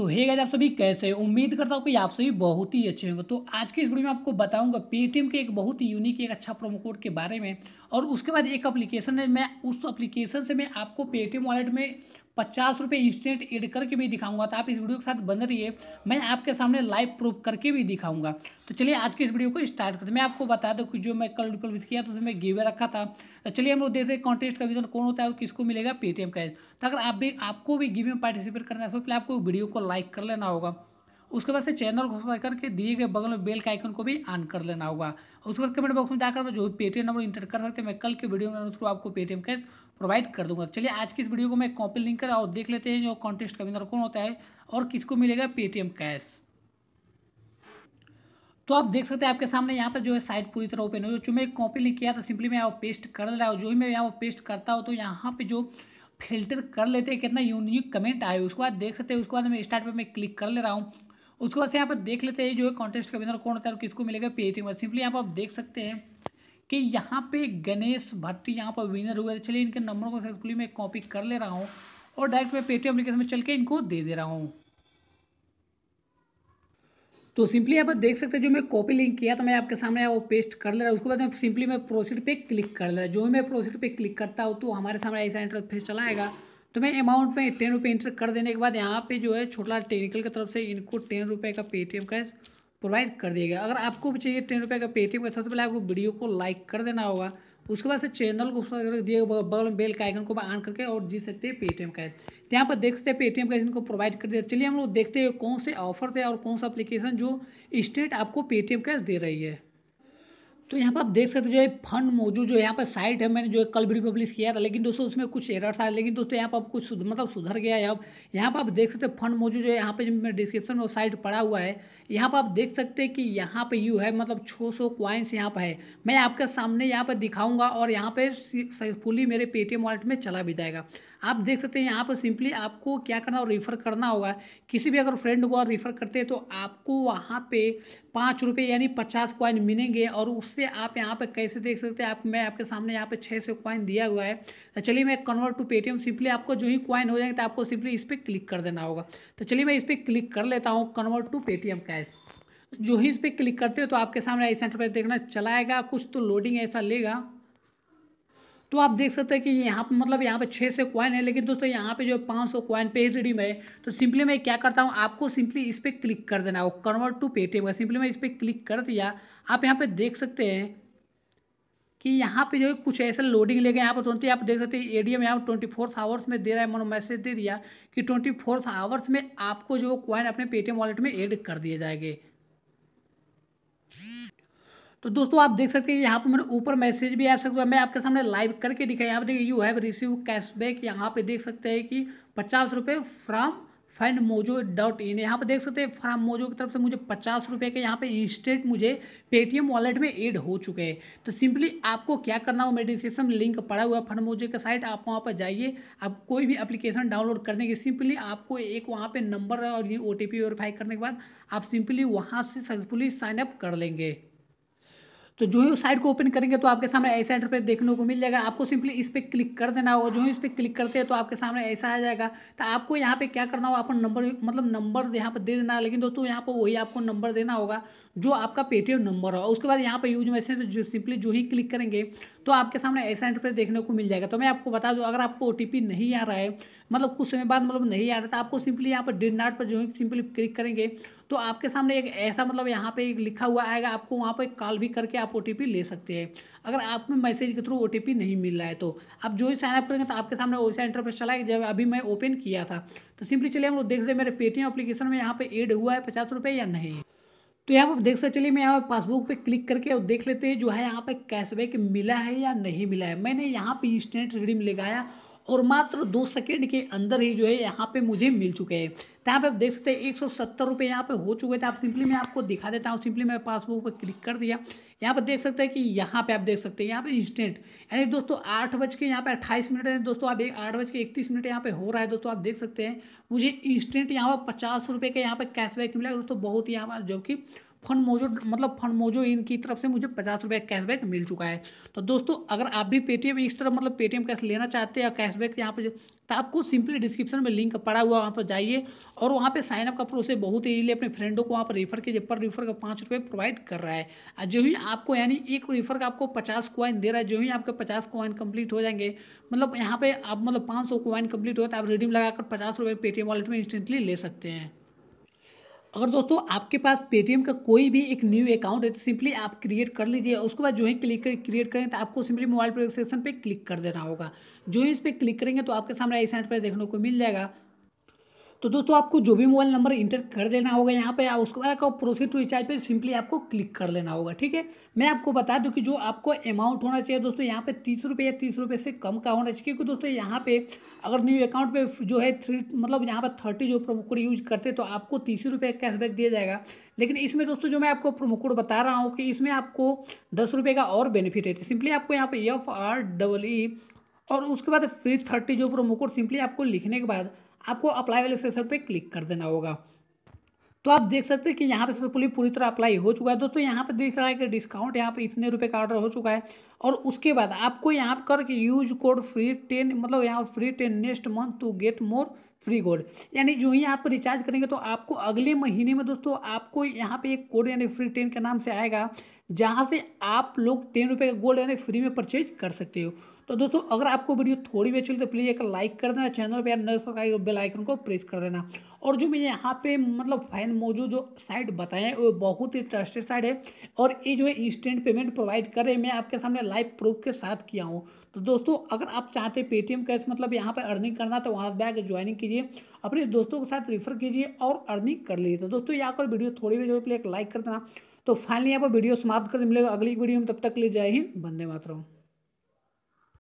तो hey guys आप सभी कैसे हैं उम्मीद करता हूँ कि आप सभी बहुत ही अच्छे होंगे तो आज के इस वीडियो में आपको बताऊंगा पेटीएम के एक बहुत ही यूनिक एक अच्छा प्रोमो कोड के बारे में और उसके बाद एक एप्लीकेशन है मैं उस एप्लीकेशन से मैं आपको पेटीएम वॉलेट में पचास रुपये इंस्टेंट एड करके भी दिखाऊंगा तो आप इस वीडियो के साथ बन रही है मैं आपके सामने लाइव प्रूफ करके भी दिखाऊंगा तो चलिए आज की इस वीडियो को स्टार्ट करते हैं मैं आपको बता दूँ कि जो मैं कल डुपल विज किया तो उसमें गेवे रखा था तो चलिए हम लोग देखते हैं कॉन्टेस्ट का विजन कौन होता है और किसको मिलेगा पेटीएम कैश तो अगर आप भी आपको भी गिव में पार्टिसिपेट करना है तो आपको वीडियो को लाइक कर लेना होगा उसके बाद से चैनल को सब्सक्राइब करके दिए गए बगल में बेल का आइकन को भी ऑन कर लेना होगा उसके बाद कमेंट बॉक्स में जाकर जो भी पेटीएम नंबर इंटर कर सकते हैं मैं कल के वीडियो में उसको आपको पेटीएम कैश प्रोवाइड कर दूंगा चलिए आज की इस वीडियो को मैं कॉपी लिंक कर और देख लेते हैं जो कॉन्टेस्ट का विनर कौन होता है और किसको मिलेगा पेटीएम कैश तो आप देख सकते हैं आपके सामने यहाँ पर जो है साइट पूरी तरह ओपन हो जो मैं कॉपी लिंक किया था सिंपली मैं पेस्ट कर रहा हूँ जो भी मैं यहाँ पेस्ट करता हूँ तो यहाँ पे जो फिल्टर कर लेते हैं कितना यूनिक कमेंट आए उसके बाद देख सकते हैं उसके बाद मैं स्टार्ट पर मैं क्लिक कर ले रहा हूँ उसके बाद से यहाँ पर देख लेते हैं जो है कॉन्टेस्ट का विनर कौन होता है और किसको मिलेगा पेटीएम सिंपली यहाँ पर आप देख सकते हैं कि यहाँ पे गणेश भट्टी यहाँ पर विनर हुए चलिए इनके नंबरों को सक्सेसफुली मैं कॉपी कर ले रहा हूँ और डायरेक्ट मैं पेटीएम एप्लीकेशन में चल के इनको दे दे रहा हूँ तो सिंपली यहाँ पर देख सकते हैं जो मैं कॉपी लिंक किया तो मैं आपके सामने वो पेस्ट कर ले रहा हूँ उसके बाद मैं सिंपली मैं प्रोसीड पे क्लिक कर ले रहा जो मैं प्रोसीड पे क्लिक करता हूँ तो हमारे सामने ऐसा इंटरफेस चला आएगा तो मैं अमाउंट में टेन रुपये इंटर कर देने के बाद यहाँ पे जो है छोटा टेक्निकल की तरफ से इनको टेन रुपये का पेटीएम कैश प्रोवाइड कर दिया गया अगर आपको भी चाहिए टेन रुपये का पेटीएम का सबसे पहले आपको वीडियो को लाइक कर देना होगा उसके बाद से चैनल को दिए बगल में बेल का आइकन को ऑन करके और जीत सकते हैं पेटीएम का तो यहाँ पर देख सकते हैं पेटीएम का इनको प्रोवाइड कर दिया चलिए हम लोग देखते हैं कौन से ऑफर थे और कौन सा अप्लीकेशन जो स्टेट आपको पेटीएम कैश दे रही है तो यहाँ पर आप देख सकते हो जो है फंड मौजूद जो यहाँ पर साइट है मैंने जो है कल भी पब्लिश किया था लेकिन दोस्तों उसमें कुछ एरर था लेकिन दोस्तों यहाँ पर कुछ सुध, मतलब सुधर गया है अब यहाँ पर आप देख सकते हैं फंड मौजूद जो है यहाँ पर मेरे डिस्क्रिप्शन में साइट पड़ा हुआ है यहाँ पर आप देख सकते हैं कि यहाँ पर यू है मतलब छः सौ क्वाइंस यहाँ पर है मैं आपके सामने यहाँ पर दिखाऊंगा और यहाँ पर सक्सेसफुली मेरे पेटीएम वॉलेट में चला भी जाएगा आप देख सकते हैं यहाँ पर सिंपली आपको क्या करना और रेफ़र करना होगा किसी भी अगर फ्रेंड को रेफ़र करते हैं तो आपको वहाँ पे पाँच रुपये यानी पचास कॉइन मिलेंगे और उससे आप यहाँ पे कैसे देख सकते हैं आप मैं आपके सामने यहाँ पे छः सौ कॉइन दिया हुआ है तो चलिए मैं कन्वर्ट टू पेटीएम सिंपली आपको जो ही कॉइन हो जाएंगे तो आपको सिंपली इस पर क्लिक कर देना होगा तो चलिए मैं इस पर क्लिक कर लेता हूँ कन्वर्ट टू पेटीएम कैश जो ही इस पर क्लिक करते हो तो आपके सामने सेंटर पर देखना चलाएगा कुछ तो लोडिंग ऐसा लेगा तो आप देख सकते हैं कि यहाँ पर मतलब यहाँ पे छः से कॉइन है लेकिन दोस्तों यहाँ पे जो पाँच सौ कॉइन पे रिडीम है तो सिंपली मैं क्या करता हूँ आपको सिंपली इस पर क्लिक कर देना हो कन्वर्ट टू पेटीएम का सिंपली मैं इस पर क्लिक कर दिया आप यहाँ पर देख सकते हैं कि यहाँ पे जो है कुछ ऐसा लोडिंग ले गए यहाँ पर तुरंत आप देख सकते हैं ए एम यहाँ पर ट्वेंटी फोर्थ आवर्स में दे रहा है मैंने मैसेज दे दिया कि ट्वेंटी फोर्थ आवर्स में आपको जो कॉइन अपने पेटीएम वॉलेट में एड कर दिए जाएंगे तो दोस्तों आप देख सकते हैं यहाँ पर मैंने ऊपर मैसेज भी आ सकता है मैं आपके सामने लाइव करके दिखाई यहाँ पर देखिए यू हैव रिसीव कैशबैक यहाँ पे देख सकते हैं कि पचास रुपये from fund mojo dot in यहाँ पर देख सकते हैं फ्राम मोजो की तरफ से मुझे पचास रुपये के यहाँ पे इंस्टेंट मुझे पेटीएम वॉलेट में ऐड हो चुके हैं तो सिंपली आपको क्या करना हो मेरे डिस्क्रिप्शन लिंक पड़ा हुआ है फ्राम मोजो के साइट आप वहाँ पर जाइए आप कोई भी एप्लीकेशन डाउनलोड करने के सिंपली आपको एक वहाँ पर नंबर और ये ओ टी वेरीफाई करने के बाद आप सिंपली वहाँ से सक्सेसफुली साइनअप कर लेंगे तो जो ही उस साइट को ओपन करेंगे तो आपके सामने ऐसा इंटरफेस देखने को मिल जाएगा आपको सिंपली इस पर क्लिक कर देना होगा जो ही इस पर क्लिक करते हैं तो आपके सामने ऐसा आ जाएगा तो आपको यहाँ पे क्या करना होगा आपको नंबर मतलब नंबर यहाँ पर दे देना लेकिन दोस्तों यहाँ पर वही आपको नंबर देना होगा जो आपका पेटीएम नंबर हो उसके बाद यहाँ पर यूज मैसेज जो सिंपली जो ही क्लिक करेंगे तो आपके सामने ऐसा इंटरफेस देखने को मिल जाएगा तो मैं आपको बता दूँ अगर आपको ओ नहीं आ रहा है मतलब कुछ समय बाद मतलब नहीं आ रहा था तो आपको सिंपली यहाँ पर डिड नाट पर जो ही सिंपली क्लिक करेंगे तो आपके सामने एक ऐसा मतलब यहाँ पे एक लिखा हुआ आएगा आपको वहाँ पर कॉल भी करके आप ओ ले सकते हैं अगर आप में मैसेज के थ्रू ओ नहीं मिल रहा है तो आप जो ही साइनअप करेंगे तो आपके सामने वैसा इंटरफेस चला है जब अभी मैं ओपन किया था तो सिंपली चलिए हम लोग देख रहे मेरे पेटीएम अपलीकेशन में यहाँ पर एड हुआ है पचास रुपये या नहीं तो यहाँ पर देख सकते चलिए मैं यहाँ पर पासबुक पे क्लिक करके और देख लेते हैं जो है यहाँ पे कैशबैक मिला है या नहीं मिला है मैंने यहाँ पे इंस्टेंट रिडीम लगाया और मात्र दो सेकेंड के अंदर ही जो है यहाँ पे मुझे मिल चुके हैं तो यहाँ पे आप देख सकते हैं एक सौ सत्तर रुपये यहाँ पे हो चुके थे आप सिंपली मैं आपको दिखा देता हूँ सिंपली मैं पासबुक पर क्लिक कर दिया यहाँ पर देख सकते हैं कि यहाँ पे आप देख सकते हैं यहाँ पे इंस्टेंट यानी दोस्तों आठ बज के यहाँ पे अट्ठाईस मिनट है दोस्तों आप एक आठ बज के इकतीस मिनट यहाँ पे हो रहा है दोस्तों आप देख सकते हैं मुझे इंस्टेंट यहाँ पर पचास रुपये का यहाँ पर कैशबैक मिला दोस्तों बहुत ही यहाँ पर जबकि फंड मोजो मतलब फंड मोजो इनकी तरफ से मुझे पचास रुपये कैशबैक मिल चुका है तो दोस्तों अगर आप भी पेटीएम इस तरह मतलब पेटीएम कैश लेना चाहते हैं कैशबैक यहाँ पर तो आपको सिंपली डिस्क्रिप्शन में लिंक पड़ा हुआ वहाँ पर जाइए और वहाँ पर साइनअप का प्रोसेस बहुत ही अपने फ्रेंडों को वहाँ पर रेफर कीजिए पर रेफर का पाँच रुपये प्रोवाइड कर रहा है और जो ही आपको यानी एक रेफर का आपको पचास क्वाइन दे रहा है जो ही आपके पचास कॉइन कंप्लीट हो जाएंगे मतलब यहाँ पर आप मतलब पाँच सौ क्वाइन कंप्लीट हो तो आप रिडीम लगाकर पचास रुपये पेटीएम वॉलेट में इंस्टेंटली ले सकते हैं अगर दोस्तों आपके पास पेटीएम का कोई भी एक न्यू अकाउंट है तो सिंपली आप क्रिएट कर लीजिए उसके बाद जो है क्लिक कर क्रिएट करें तो आपको सिंपली मोबाइल प्रोजेक्ट सेक्शन पर क्लिक कर देना होगा जो ही इस पर क्लिक करेंगे तो आपके सामने ऐसा पर देखने को मिल जाएगा तो दोस्तों आपको जो भी मोबाइल नंबर इंटर कर देना होगा यहाँ पे उसके बाद आपको प्रोसीड टू रिचार्ज पे सिंपली आपको क्लिक कर लेना होगा ठीक है मैं आपको बता दूँ कि जो आपको अमाउंट होना चाहिए दोस्तों यहाँ पे तीस रुपये या तीस रुपये से कम का होना चाहिए क्योंकि दोस्तों यहाँ पे अगर न्यू अकाउंट पे जो है थ्री मतलब यहाँ पर थर्टी जो प्रोमो कोड यूज करते तो आपको तीस रुपये कैशबैक दिया जाएगा लेकिन इसमें दोस्तों जो मैं आपको प्रोमो कोड बता रहा हूँ कि इसमें आपको दस रुपये का और बेनिफिट है सिंपली तो आपको यहाँ पे एफ आर डबल ई और उसके बाद फ्री थर्टी जो प्रोमो कोड सिंपली आपको लिखने के बाद आपको अप्लाई वाले सेक्शन पर क्लिक कर देना होगा तो आप देख सकते हैं कि यहाँ पे सक्सेसफुली पूरी तरह अप्लाई हो चुका है दोस्तों यहाँ पे देख रहा है कि डिस्काउंट यहाँ पे इतने रुपए का ऑर्डर हो चुका है और उसके बाद आपको यहाँ पर करके यूज कोड फ्री टेन मतलब यहाँ free ten next month to get more free code यानी जो ही आप रिचार्ज करेंगे तो आपको अगले महीने में दोस्तों आपको यहाँ पे एक कोड यानी फ्री टेन के नाम से आएगा जहाँ से आप लोग टेन रुपये का गोल्ड यानी फ्री में परचेज कर सकते हो तो दोस्तों अगर आपको वीडियो थोड़ी भी अच्छी तो प्लीज़ एक लाइक कर देना चैनल पर बेल आइकन को प्रेस कर देना और जो मैंने यहाँ पे मतलब फाइन मौजूद जो साइट बताए हैं वो बहुत ही ट्रस्टेड साइट है और ये जो है इंस्टेंट पेमेंट प्रोवाइड करे मैं आपके सामने लाइव प्रूफ के साथ किया हूँ तो दोस्तों अगर आप चाहते पेटीएम कैश मतलब यहाँ पर अर्निंग करना तो वहाँ बैग ज्वाइनिंग कीजिए अपने दोस्तों के साथ रेफर कीजिए और अर्निंग कर लीजिए तो दोस्तों यहाँ पर वीडियो थोड़ी भी जो तो प्लीज़ एक लाइक कर देना तो फाइनली यहाँ पर वीडियो समाप्त कर मिलेगा अगली वीडियो में तब तक ले जाए ही बंदे मातरम